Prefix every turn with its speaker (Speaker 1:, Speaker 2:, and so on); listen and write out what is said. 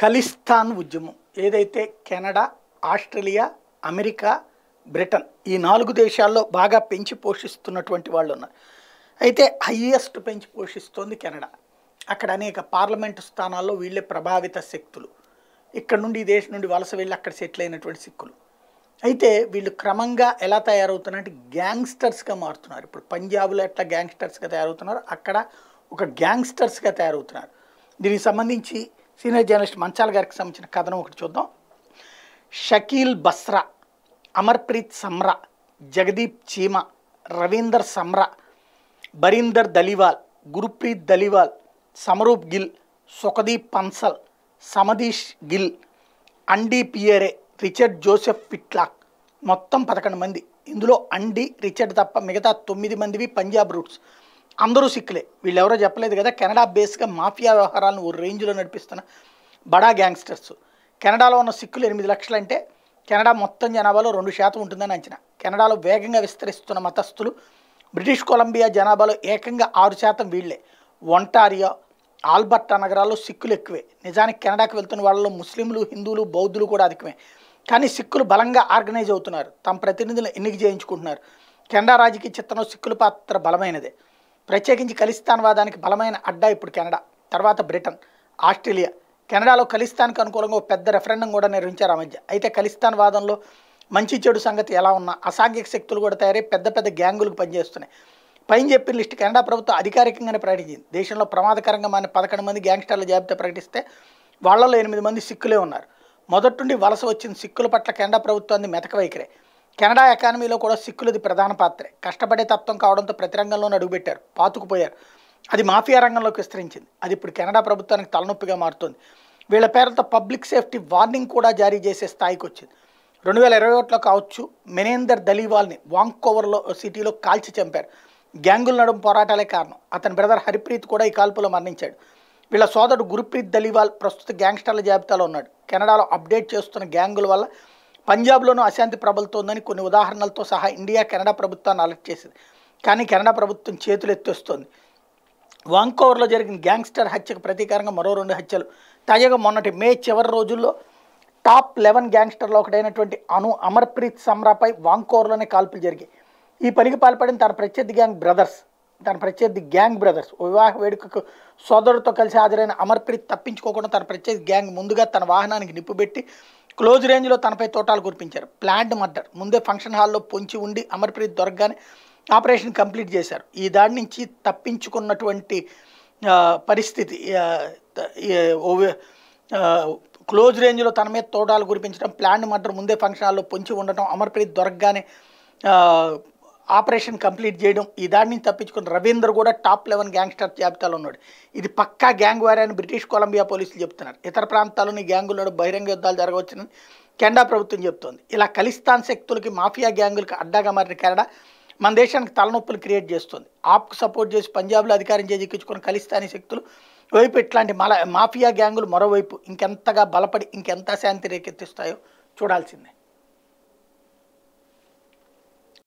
Speaker 1: ఖలిస్తాన్ ఉద్యమం ఏదైతే Canada Australia America Britain ఈ నాలుగు దేశాల్లో బాగా పెంచి పోషిస్తున్నటువంటి వాళ్ళు ఉన్నారు అయితే హయ్యెస్ట్ పెంచి పోషిస్తోంది కెనడా అక్కడ అనేక పార్లమెంటు స్థానాల్లో వీళ్ళే ప్రభావిత శక్తులు ఇక్కడ నుండి ఈ దేశం నుండి వలస వెళ్ళి అక్కడ సెటిల్ అయినటువంటి సిక్కులు అయితే వీళ్ళు క్రమంగా ఎలా తయారవుతున్నారంటే గ్యాంగ్స్టర్స్గా మారుతున్నారు ఇప్పుడు పంజాబ్లో ఎట్లా గ్యాంగ్స్టర్స్గా తయారవుతున్నారు అక్కడ ఒక గ్యాంగ్స్టర్స్గా తయారవుతున్నారు దీనికి సంబంధించి సీనియర్ జర్నలిస్ట్ మంచాల గారికి సంబంధించిన కథనం ఒకటి చూద్దాం షకీల్ బస్రా అమర్ప్రీత్ సమ్రా జగదీప్ చీమ రవీందర్ సమ్రా బరీందర్ దలివాల్ గురుప్రీత్ దలివాల్ సమరూప్ గిల్ సుఖదీప్ పన్సల్ సమదీష్ గిల్ అండీ పియరే రిచర్డ్ జోసెఫ్ పిట్లాక్ మొత్తం పదకొండు మంది ఇందులో అండి రిచర్డ్ తప్ప మిగతా తొమ్మిది మందివి పంజాబ్ రూట్స్ అందరూ సిక్కులే వీళ్ళెవరో చెప్పలేదు కదా కెనడా బేస్గా మాఫియా వ్యవహారాలను ఓ రేంజ్లో నడిపిస్తున్న బడా గ్యాంగ్స్టర్స్ కెనడాలో ఉన్న సిక్కులు ఎనిమిది లక్షలంటే కెనడా మొత్తం జనాభాలో రెండు శాతం ఉంటుందని అంచనా కెనడాలో వేగంగా విస్తరిస్తున్న మతస్థులు బ్రిటిష్ కొలంబియా జనాభాలో ఏకంగా ఆరు శాతం వీళ్లే ఒంటారియో ఆల్బర్టా నగరాల్లో సిక్కులు ఎక్కువే నిజానికి కెనడాకి వెళ్తున్న వాళ్ళలో ముస్లింలు హిందువులు బౌద్ధులు కూడా అధికమే కానీ సిక్కులు బలంగా ఆర్గనైజ్ అవుతున్నారు తమ ప్రతినిధులను ఎన్నిక చేయించుకుంటున్నారు కెనడా రాజకీయ చిత్రంలో సిక్కుల పాత్ర బలమైనదే ప్రత్యేకించి ఖలిస్తాన్వాదానికి బలమైన అడ్డా ఇప్పుడు కెనడా తర్వాత బ్రిటన్ ఆస్ట్రేలియా కెనడాలో ఖలిస్తాన్కి అనుకూలంగా పెద్ద రెఫరెండం కూడా నిర్వహించారు ఆ మధ్య అయితే ఖలిస్తాన్ వాదంలో మంచి చెడు సంగతి ఎలా ఉన్నా అసాంఘిక శక్తులు కూడా తయారై పెద్ద పెద్ద గ్యాంగులకు పనిచేస్తున్నాయి పైన చెప్పిన లిస్ట్ కెనడా ప్రభుత్వం అధికారికంగానే ప్రకటించింది దేశంలో ప్రమాదకరంగా మన పదకొండు మంది గ్యాంగ్స్టర్ల జాబితా ప్రకటిస్తే వాళ్లలో ఎనిమిది మంది సిక్కులే ఉన్నారు మొదటి నుండి వలస వచ్చిన సిక్కుల పట్ల కెనడా ప్రభుత్వాన్ని మెతక వైఖరే కెనడా ఎకానమీలో కూడా సిక్కులది ప్రధాన పాత్రే కష్టపడే తత్వం కావడంతో ప్రతి రంగంలోనూ అడుగుపెట్టారు పాతుకుపోయారు అది మాఫియా రంగంలోకి విస్తరించింది అది ఇప్పుడు కెనడా ప్రభుత్వానికి తలనొప్పిగా మారుతుంది వీళ్ళ పేరుతో పబ్లిక్ సేఫ్టీ వార్నింగ్ కూడా జారీ చేసే స్థాయికి వచ్చింది రెండు వేల ఇరవై ఒకటిలో కావచ్చు మెనేందర్ దలీవాల్ని వాంగ్కోవర్లో సిటీలో కాల్చి చంపారు గ్యాంగుల నడుము పోరాటాలే కారణం అతని బ్రదర్ హరిప్రీత్ కూడా ఈ కాల్పులో మరణించాడు వీళ్ళ సోదరుడు గురుప్రీత్ దలీవాల్ ప్రస్తుత గ్యాంగ్స్టర్ల జాబితాలో ఉన్నాడు కెనడాలో అప్డేట్ చేస్తున్న గ్యాంగుల వల్ల పంజాబ్లోనూ అశాంతి ప్రబలుతోందని కొన్ని ఉదాహరణలతో సహా ఇండియా కెనడా ప్రభుత్వాన్ని అలర్ట్ చేసింది కానీ కెనడా ప్రభుత్వం చేతులు ఎత్తేస్తోంది వాంకోవర్లో జరిగిన గ్యాంగ్స్టర్ హత్యకు ప్రతీకారంగా మరో రెండు హత్యలు తాజాగా మొన్నటి మే చివరి రోజుల్లో టాప్ లెవెన్ గ్యాంగ్స్టర్లో ఒకటైనటువంటి అను అమర్ప్రీత్ సమ్రాపై వాంకోవర్లోనే కాల్పులు జరిగాయి ఈ పనికి పాల్పడిన తన ప్రత్యర్థి గ్యాంగ్ బ్రదర్స్ తన ప్రత్యర్థి గ్యాంగ్ బ్రదర్స్ వివాహ వేడుకకు సోదరుతో కలిసి హాజరైన అమర్ప్రీత్ తప్పించుకోకుండా తన ప్రత్యర్థి గ్యాంగ్ ముందుగా తన వాహనానికి నిప్పుబెట్టి క్లోజ్ రేంజ్లో తనపై తోటాలు కురిపించారు ప్లాంట్ మర్డర్ ముందే ఫంక్షన్ హాల్లో పొంచి ఉండి అమర్ప్రీత్ దొరకగానే ఆపరేషన్ కంప్లీట్ చేశారు ఈ దాడి నుంచి తప్పించుకున్నటువంటి పరిస్థితి క్లోజ్ రేంజ్లో తన మీద తోటాలు కురిపించడం ప్లాన్ మర్డర్ ముందే ఫంక్షన్ హాల్లో పొంచి ఉండటం అమర్ప్రీత్ దొరకగానే ఆపరేషన్ కంప్లీట్ చేయడం ఈ దాడి నుంచి తప్పించుకున్న రవీంద్ర కూడా టాప్ లెవెన్ గ్యాంగ్స్టర్ జాబితాలో ఉన్నాడు ఇది పక్కా గ్యాంగ్ వారే అని బ్రిటిష్ కొలంబియా పోలీసులు చెప్తున్నారు ఇతర ప్రాంతాల్లోని గ్యాంగులలో బహిరంగ యుద్ధాలు జరగవచ్చని కెనడా ప్రభుత్వం చెబుతోంది ఇలా ఖలిస్తాన్ శక్తులకి మాఫియా గ్యాంగులకు అడ్డాగా మారిన కెనడా మన దేశానికి తలనొప్పులు క్రియేట్ చేస్తుంది ఆప్కు సపోర్ట్ చేసి పంజాబ్లో అధికారం చేజిక్కించుకున్న ఖలిస్తానీ శక్తులు వైపు ఇట్లాంటి మాఫియా గ్యాంగులు మరోవైపు ఇంకెంతగా బలపడి ఇంకెంత శాంతి రేకెత్తిస్తాయో చూడాల్సిందే